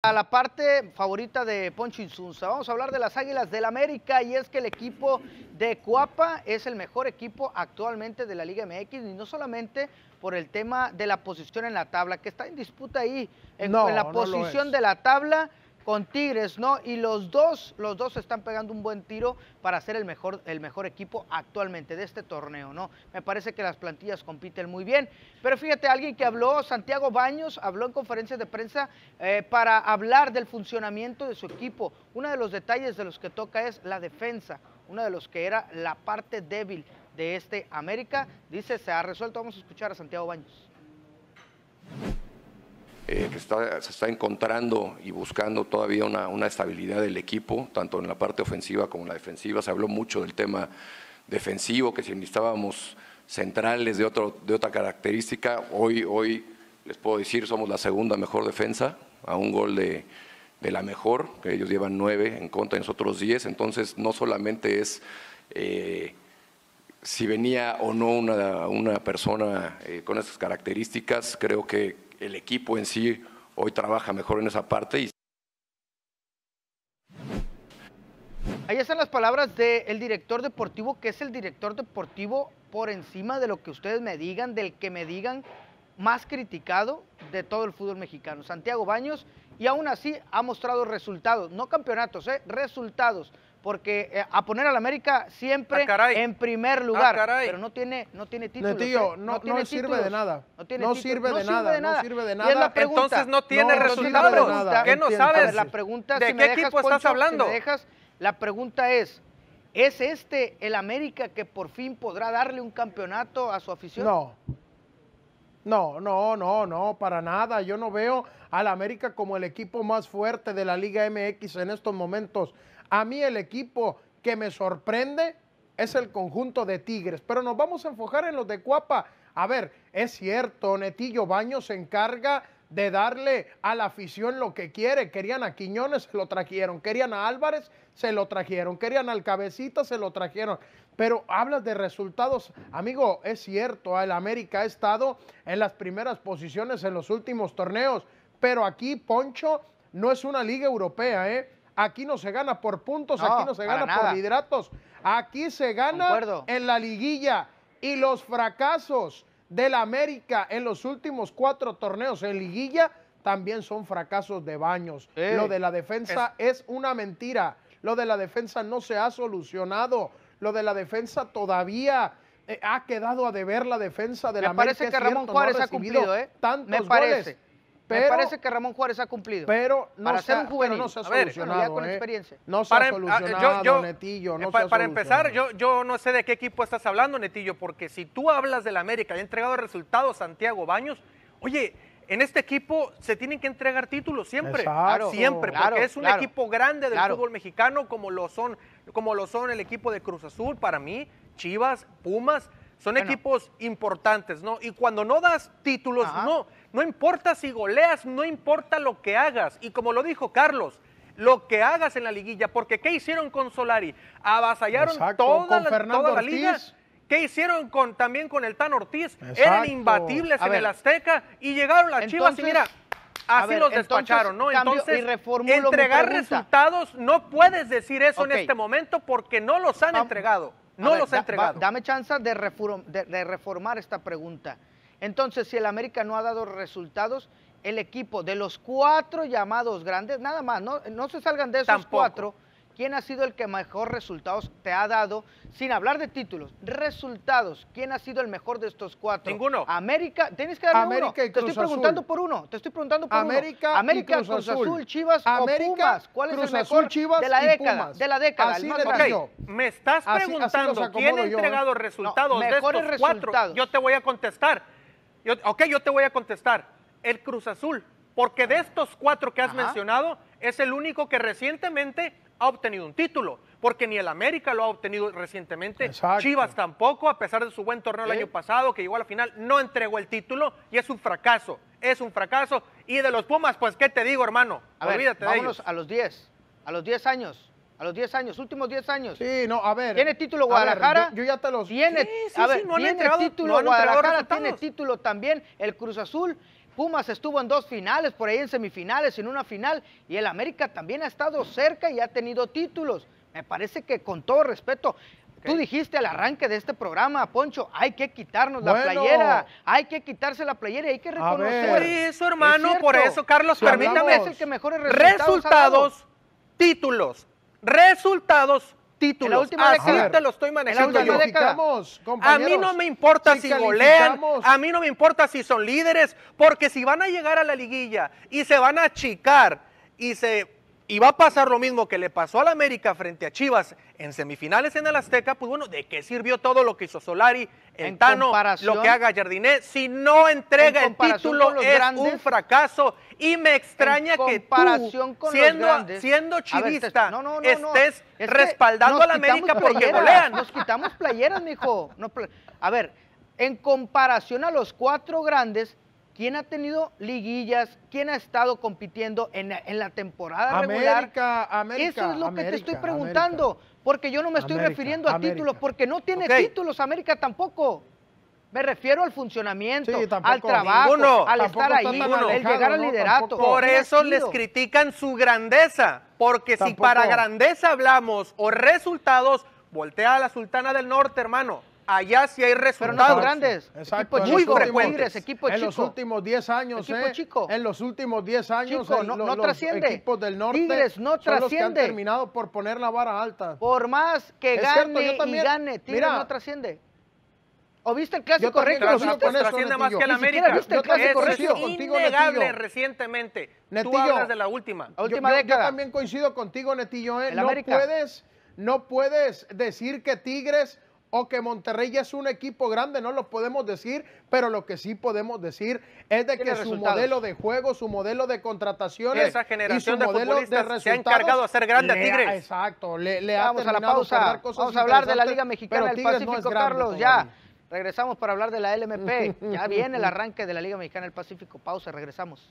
A la parte favorita de Poncho Insunza, vamos a hablar de las Águilas del América y es que el equipo de Cuapa es el mejor equipo actualmente de la Liga MX y no solamente por el tema de la posición en la tabla, que está en disputa ahí, en, la posición de la tabla con Tigres, ¿no? Y los dos, los dos están pegando un buen tiro para ser el mejor, el mejor equipo actualmente de este torneo, ¿no? Me parece que las plantillas compiten muy bien. Pero fíjate, alguien que habló, Santiago Baños, habló en conferencias de prensa eh, para hablar del funcionamiento de su equipo. Uno de los detalles de los que toca es la defensa, uno de los que era la parte débil de este América. Dice, se ha resuelto. Vamos a escuchar a Santiago Baños que eh, pues se está encontrando y buscando todavía una, estabilidad del equipo, tanto en la parte ofensiva como en la defensiva. Se habló mucho del tema defensivo, que si necesitábamos centrales de, otro, de otra característica, hoy, hoy les puedo decir somos la segunda mejor defensa, a un gol de, la mejor, que ellos llevan nueve en contra y nosotros diez, entonces no solamente es... Eh, si venía o no una, persona eh, con esas características, creo que el equipo en sí hoy trabaja mejor en esa parte. Y... Ahí están las palabras del director deportivo, que es el director deportivo por encima de lo que ustedes me digan, del que me digan más criticado de todo el fútbol mexicano, Santiago Baños, y aún así ha mostrado resultados, no campeonatos, eh, resultados porque eh, a poner al América siempre ah, en primer ah, lugar, pero no tiene no tiene títulos. ¿eh? no, sirve de nada. No, sirve, de nada, no sirve de nada. entonces no tiene resultados. ¿Qué no sabes? la pregunta, ¿De qué equipo estás hablando? dejas, la pregunta es, ¿es este el América que por fin podrá darle un campeonato a su afición? No. No, no, no, no, para nada. Yo no veo al América como el equipo más fuerte de la Liga MX en estos momentos. A mí el equipo que me sorprende es el conjunto de Tigres, pero nos vamos a enfocar en los de Cuapa. A ver, es cierto, Netillo Baño se encarga de darle a la afición lo que quiere. Querían a Quiñones, se lo trajeron. Querían a Álvarez, se lo trajeron. Querían al Cabecita, se lo trajeron. Pero hablas de resultados. Amigo, es cierto, el América ha estado en las primeras posiciones en los últimos torneos. Pero aquí, Poncho, no es una liga europea, ¿eh? Aquí no se gana por puntos, aquí no se gana por hidratos. Aquí se gana en la liguilla. Y los fracasos del América en los últimos cuatro torneos en liguilla también son fracasos de baños. Lo de la defensa es... una mentira. Lo de la defensa no se ha solucionado. Lo de la defensa todavía eh, ha quedado a deber la defensa de la América. Me parece que Ramón Juárez ha, cumplido, ¿eh? Me parece me parece que Ramón Juárez ha cumplido. Pero no un juvenil. ha solucionado, ver, con ¿eh? experiencia. No se para, ha para, empezar, yo, no sé de qué equipo estás hablando, Netillo, porque si tú hablas del América y ha entregado resultados Santiago Baños, oye, en este equipo se tienen que entregar títulos siempre, siempre, porque es un equipo grande del fútbol mexicano como lo son, como lo son el equipo de Cruz Azul para mí, Chivas, Pumas. Son equipos importantes, ¿no? Y cuando no das títulos, no. No importa si goleas, no importa lo que hagas. Y como lo dijo Carlos, lo que hagas en la liguilla, porque ¿qué hicieron con Solari? Avasallaron toda, la, ¿Qué hicieron con, también con el Tan Ortiz? Eran imbatibles en el Azteca y llegaron las Chivas y mira, así los despacharon, ¿no? Entonces, entregar resultados, no puedes decir eso en este momento porque no los han entregado no los ha entregado. dame chance de, reformar esta pregunta. Entonces, si el América no ha dado resultados, el equipo de los cuatro llamados grandes, nada más, no, se salgan de esos cuatro ¿Quién ha sido el que mejor resultados te ha dado? Sin hablar de títulos, resultados. ¿Quién ha sido el mejor de estos cuatro? Ninguno. América, tienes que darme América uno. te estoy preguntando por uno. Te estoy preguntando por América uno. América, Cruz, Azul. Chivas o Pumas. ¿Cuál es el mejor Chivas de la década? De la década. Así Me estás preguntando quién ha ¿eh? entregado resultados de estos cuatro. Yo te voy a contestar. Yo, ok, yo te voy a contestar. El Cruz Azul. Porque de estos cuatro que has mencionado, es el único que recientemente ha obtenido un título, porque ni el América lo ha obtenido recientemente, Chivas tampoco, a pesar de su buen torneo el año pasado, que llegó a la final, no entregó el título y es un fracaso, es un fracaso. Y de los Pumas, pues, ¿qué te digo, hermano? A ver, vámonos a los 10, a los 10 años. A los 10 años, últimos 10 años. Sí, no, a ver. Tiene título Guadalajara. yo, ya te los. Tiene, a ver, tiene título Guadalajara, tiene título también el Cruz Azul Pumas estuvo en dos finales, por ahí en semifinales, en una final, y el América también ha estado cerca y ha tenido títulos. Me parece que con todo respeto, Tú dijiste al arranque de este programa, Poncho, hay que quitarnos la playera, hay que quitarse la playera y hay que reconocer. Por eso, hermano, por eso, Carlos, permítame. Es el que mejores resultados. resultados títulos, resultados títulos. la última Así ah, te lo estoy manejando. A mí no me importa si, si golean, a mí no me importa si son líderes, porque si van a llegar a la liguilla y se van a achicar y se y va a pasar lo mismo que le pasó al América frente a Chivas en semifinales en el Azteca, pues bueno, ¿de qué sirvió todo lo que hizo Solari, Entano, en Tano, lo que haga Jardiné? Si no entrega el título es un fracaso y me extraña que tú, siendo, chivista, estés respaldando respaldando la América porque golean. Nos quitamos playeras, mijo. a ver, en comparación a los cuatro grandes, ¿Quién ha tenido liguillas? ¿Quién ha estado compitiendo en, la temporada regular? América, Eso es lo que te estoy preguntando, porque yo no me estoy refiriendo a títulos, porque no tiene títulos América tampoco. Me refiero al funcionamiento, al trabajo, al estar ahí, al llegar al liderato. por eso les critican su grandeza, porque si para grandeza hablamos o resultados, voltea a la Sultana del Norte, hermano allá sí hay resultados. grandes. Exacto. muy frecuentes. Eh, chico. en los últimos 10 años, equipo chico. En eh, los últimos 10 años, no, los trasciende. equipos del norte no Los han terminado por poner la vara alta. Por más que gane y gane, Tigres no trasciende. ¿O viste el clásico ¿no? viste? Trasciende más que el América. el clásico Es innegable recientemente. Tú hablas de la última. última yo, también coincido contigo, Netillo. Eh. No puedes, no puedes decir que Tigres o que Monterrey ya es un equipo grande, no lo podemos decir, pero lo que sí podemos decir es de que su modelo de juego, su modelo de contrataciones Esa generación su de modelo de resultados se ha encargado de ser grande a Tigres. Exacto, le, damos a la pausa. vamos a hablar de la Liga Mexicana del Pacífico, Carlos, ya. Regresamos para hablar de la LMP. ya viene el arranque de la Liga Mexicana del Pacífico. Pausa, regresamos.